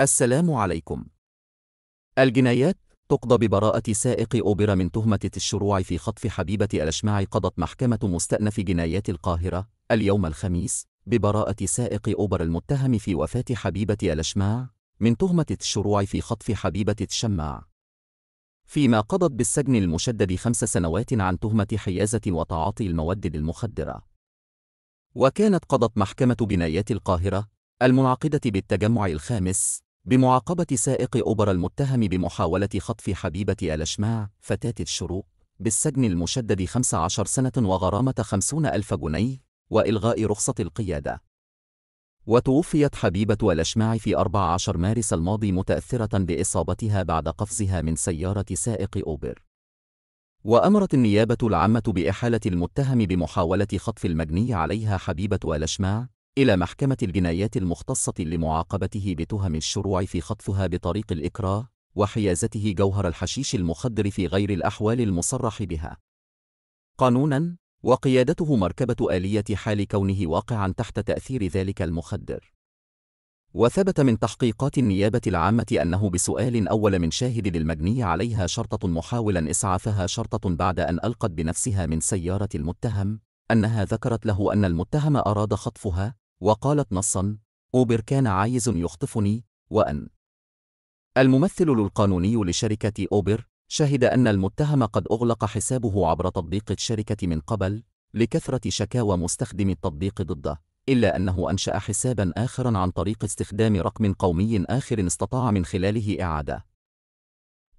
السلام عليكم. الجنايات تقضى ببراءة سائق أوبرا من تهمة الشروع في خطف حبيبة الأشماع قضت محكمة مستأنف جنايات القاهرة اليوم الخميس ببراءة سائق أوبر المتهم في وفاة حبيبة الأشماع من تهمة الشروع في خطف حبيبة الشماع فيما قضت بالسجن المشدد خمس سنوات عن تهمة حيازة وتعاطي المواد المخدرة وكانت قضت محكمة جنايات القاهرة المنعقدة بالتجمع الخامس بمعاقبة سائق أوبر المتهم بمحاولة خطف حبيبة الأشماع فتاة الشروق بالسجن المشدد 15 سنة وغرامة 50 ألف جنيه وإلغاء رخصة القيادة وتوفيت حبيبة الأشماع في 14 مارس الماضي متأثرة بإصابتها بعد قفزها من سيارة سائق أوبر وأمرت النيابة العامة بإحالة المتهم بمحاولة خطف المجني عليها حبيبة الأشماع إلى محكمة الجنايات المختصة لمعاقبته بتهم الشروع في خطفها بطريق الإكراه وحيازته جوهر الحشيش المخدر في غير الأحوال المصرح بها قانوناً وقيادته مركبة آلية حال كونه واقعاً تحت تأثير ذلك المخدر وثبت من تحقيقات النيابة العامة أنه بسؤال أول من شاهد للمجني عليها شرطة محاولا إسعافها شرطة بعد أن ألقت بنفسها من سيارة المتهم أنها ذكرت له أن المتهم أراد خطفها وقالت نصا أوبر كان عايز يخطفني وأن الممثل القانوني لشركة أوبر شهد أن المتهم قد أغلق حسابه عبر تطبيق الشركة من قبل لكثرة شكاوى مستخدم التطبيق ضده إلا أنه أنشأ حسابا آخرا عن طريق استخدام رقم قومي آخر استطاع من خلاله إعادة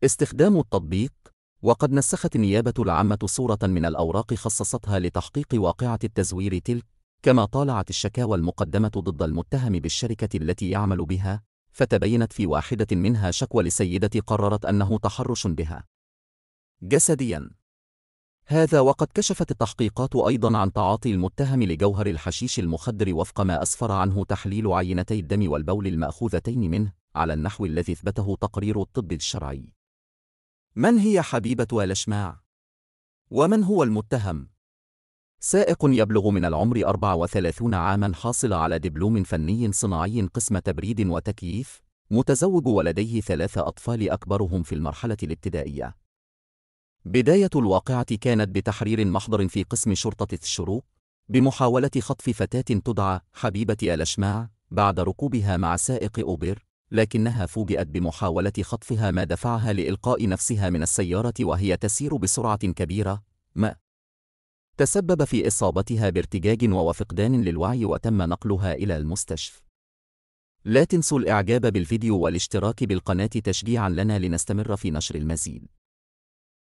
استخدام التطبيق وقد نسخت النيابة العامة صورة من الأوراق خصصتها لتحقيق واقعة التزوير تلك كما طالعت الشكاوى المقدمة ضد المتهم بالشركة التي يعمل بها فتبينت في واحدة منها شكوى لسيدة قررت أنه تحرش بها جسدياً هذا وقد كشفت التحقيقات أيضا عن تعاطي المتهم لجوهر الحشيش المخدر وفق ما أسفر عنه تحليل عينتي الدم والبول المأخوذتين منه على النحو الذي اثبته تقرير الطب الشرعي من هي حبيبة الأشماع؟ ومن هو المتهم؟ سائق يبلغ من العمر 34 عاماً حاصل على دبلوم فني صناعي قسم تبريد وتكييف، متزوج ولديه ثلاثة أطفال أكبرهم في المرحلة الابتدائية. بداية الواقعة كانت بتحرير محضر في قسم شرطة الشروق، بمحاولة خطف فتاة تدعى حبيبة الأشماع، بعد ركوبها مع سائق أوبر، لكنها فوجئت بمحاولة خطفها ما دفعها لإلقاء نفسها من السيارة وهي تسير بسرعة كبيرة ما تسبب في إصابتها بارتجاج وفقدان للوعي وتم نقلها إلى المستشفى لا تنسوا الإعجاب بالفيديو والاشتراك بالقناة تشجيعا لنا لنستمر في نشر المزيد